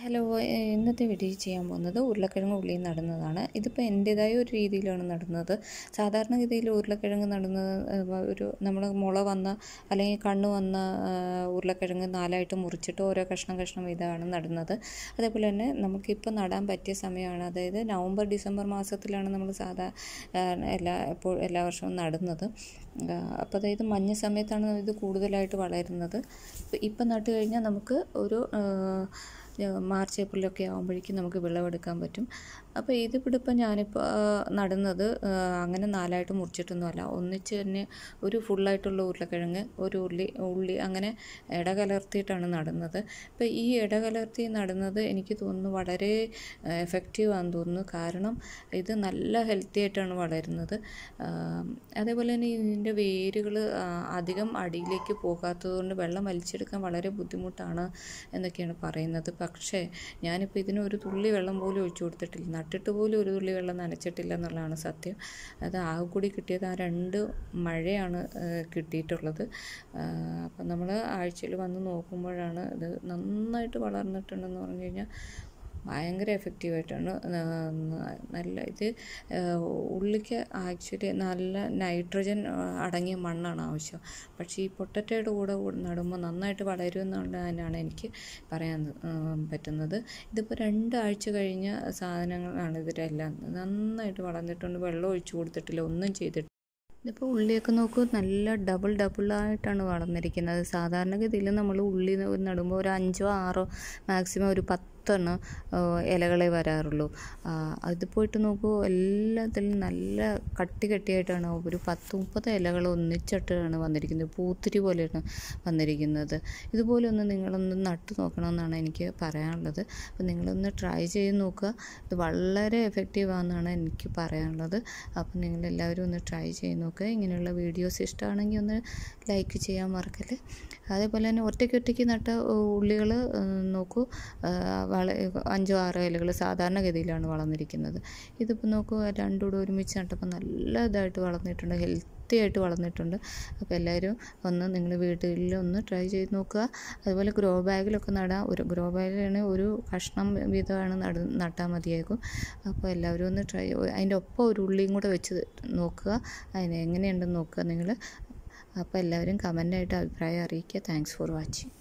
hello ഇന്നത്തെ video ചെയ്യാൻ പോകുന്നത് ഉരുളക്കിഴങ്ങ് ഉള്ളി നടുന്നതാണ് ഇതിപ്പോൾ എൻ്റേതായ ഒരു രീതിയിലാണ് നടുന്നത് സാധാരണഗതിയിൽ ഉരുളക്കിഴങ്ങ് നടുന്നത് ഒരു നമ്മൾ മുള വന്ന അല്ലെങ്കിൽ കണ്ണ് വന്ന ഉരുളക്കിഴങ്ങ് നാലായിട്ട് മുറിച്ചിട്ട് ഓരോ കഷ്ണം കഷ്ണം ഇതാണ് നടുന്നത് അതേപോലെ തന്നെ നമുക്കിപ്പോൾ നടാൻ പറ്റിയ സമയമാണ് അതായത് നവംബർ ഡിസംബർ മാസത്തിലാണ് നമ്മൾ സാധാ എല്ലാ എപ്പോൾ എല്ലാ വർഷവും നടുന്നത് അപ്പോൾ അതായത് മഞ്ഞ സമയത്താണ് ഇത് കൂടുതലായിട്ട് വളരുന്നത് ഇപ്പം നട്ടുകഴിഞ്ഞാൽ കഴിഞ്ഞാൽ നമുക്ക് ഒരു മാർച്ച് ഏപ്രിലൊക്കെ ആകുമ്പോഴേക്കും നമുക്ക് വിളവെടുക്കാൻ പറ്റും അപ്പോൾ ഇത് പിടിപ്പം ഞാനിപ്പോൾ നടുന്നത് അങ്ങനെ നാലായിട്ട് മുറിച്ചിട്ടൊന്നുമല്ല ഒന്നിച്ച് തന്നെ ഒരു ഫുള്ളായിട്ടുള്ള ഉരുളക്കിഴങ്ങ് ഒരു ഉള്ളി ഉള്ളി അങ്ങനെ ഇടകലർത്തിയിട്ടാണ് നടുന്നത് അപ്പോൾ ഈ ഇടകലർത്തി നടുന്നത് എനിക്ക് തോന്നുന്നു വളരെ എഫക്റ്റീവ് ആണെന്ന് തോന്നുന്നു കാരണം ഇത് നല്ല ഹെൽത്തി ആയിട്ടാണ് വളരുന്നത് അതേപോലെ തന്നെ ഇതിൻ്റെ വേരുകൾ അധികം അടിയിലേക്ക് പോകാത്തത് കൊണ്ട് വെള്ളം വലിച്ചെടുക്കാൻ വളരെ ബുദ്ധിമുട്ടാണ് എന്നൊക്കെയാണ് പറയുന്നത് പക്ഷേ ഞാനിപ്പോൾ ഇതിന് ഒരു തുള്ളി വെള്ളം പോലും ഒഴിച്ചു കൊടുത്തിട്ടില്ല നട്ടിട്ട് പോലും ഒരു തുള്ളി വെള്ളം നനച്ചിട്ടില്ല എന്നുള്ളതാണ് സത്യം അത് ആകെ കൂടി കിട്ടിയത് ആ രണ്ട് മഴയാണ് കിട്ടിയിട്ടുള്ളത് അപ്പം നമ്മൾ ആഴ്ചയിൽ വന്ന് നോക്കുമ്പോഴാണ് ഇത് നന്നായിട്ട് വളർന്നിട്ടുണ്ടെന്ന് പറഞ്ഞു കഴിഞ്ഞാൽ ഭയങ്കര എഫക്റ്റീവായിട്ടാണ് നല്ല ഇത് ഉള്ളിക്ക് ആക്ച്വലി നല്ല നൈട്രജൻ അടങ്ങിയ മണ്ണാണ് ആവശ്യം പക്ഷേ ഈ പൊട്ടറ്റയുടെ കൂടെ നടുമ്പോൾ നന്നായിട്ട് വളരുമെന്നുള്ളതിനാണ് എനിക്ക് പറയാൻ പറ്റുന്നത് ഇതിപ്പോൾ രണ്ടാഴ്ച കഴിഞ്ഞ സാധനങ്ങളാണ് ഇതിലെല്ലാം നന്നായിട്ട് വളർന്നിട്ടുണ്ട് വെള്ളം ഒഴിച്ചു കൊടുത്തിട്ടില്ല ഒന്നും ചെയ്തിട്ടില്ല ഇതിപ്പോൾ ഉള്ളിയൊക്കെ നോക്കൂ നല്ല ഡബിൾ ഡബിളായിട്ടാണ് വളർന്നിരിക്കുന്നത് സാധാരണഗതിയിൽ നമ്മൾ ഉള്ളി നടുമ്പോൾ ഒരു അഞ്ചോ ആറോ മാക്സിമം ഒരു പത്ത് മാത്രമാണ് ഇലകളെ വരാറുള്ളൂ അത് പോയിട്ട് നോക്കൂ എല്ലാത്തിലും നല്ല കട്ടി കട്ടിയായിട്ടാണ് ഒരു പത്ത് മുപ്പത് ഇലകൾ ഒന്നിച്ചിട്ടാണ് വന്നിരിക്കുന്നത് പൂത്തിരി പോലെയാണ് വന്നിരിക്കുന്നത് ഇതുപോലെ ഒന്ന് നിങ്ങളൊന്ന് നട്ടു നോക്കണമെന്നാണ് എനിക്ക് പറയാനുള്ളത് അപ്പോൾ നിങ്ങളൊന്ന് ട്രൈ ചെയ്ത് നോക്കുക ഇത് വളരെ എഫക്റ്റീവാണെന്നാണ് എനിക്ക് പറയാനുള്ളത് അപ്പോൾ നിങ്ങളെല്ലാവരും ഒന്ന് ട്രൈ ചെയ്ത് നോക്കുക ഇങ്ങനെയുള്ള വീഡിയോസ് ഇഷ്ടമാണെങ്കിൽ ഒന്ന് ലൈക്ക് ചെയ്യാൻ മറക്കല്ലേ അതേപോലെ തന്നെ ഒറ്റയ്ക്ക് ഒറ്റയ്ക്ക് നട്ട ഉള്ളികൾ നോക്കൂ വള അഞ്ചോ ആറോ ഇലകൾ സാധാരണഗതിയിലാണ് വളർന്നിരിക്കുന്നത് ഇതിപ്പോൾ നോക്കുക രണ്ടുകൂടെ ഒരുമിച്ച് നട്ടപ്പോൾ നല്ല ഇതായിട്ട് വളർന്നിട്ടുണ്ട് ഹെൽത്തി ആയിട്ട് വളർന്നിട്ടുണ്ട് അപ്പോൾ എല്ലാവരും ഒന്ന് നിങ്ങൾ വീട്ടിൽ ഒന്ന് ട്രൈ ചെയ്ത് നോക്കുക അതുപോലെ ഗ്രോ ബാഗിലൊക്കെ നടാം ഒരു ഗ്രോ ബാഗിലാണ് ഒരു കഷ്ണം വീതമാണ് നട നട്ടാൽ മതിയായിരിക്കും അപ്പോൾ എല്ലാവരും ഒന്ന് ട്രൈ അതിൻ്റെ ഒപ്പം ഒരു ഉള്ളിയും കൂടെ വെച്ച് നോക്കുക അതിന് എങ്ങനെയുണ്ടെന്ന് നോക്കുക നിങ്ങൾ അപ്പോൾ എല്ലാവരും കമൻ്റായിട്ട് അഭിപ്രായം അറിയിക്കുക താങ്ക്സ് ഫോർ വാച്ചിങ്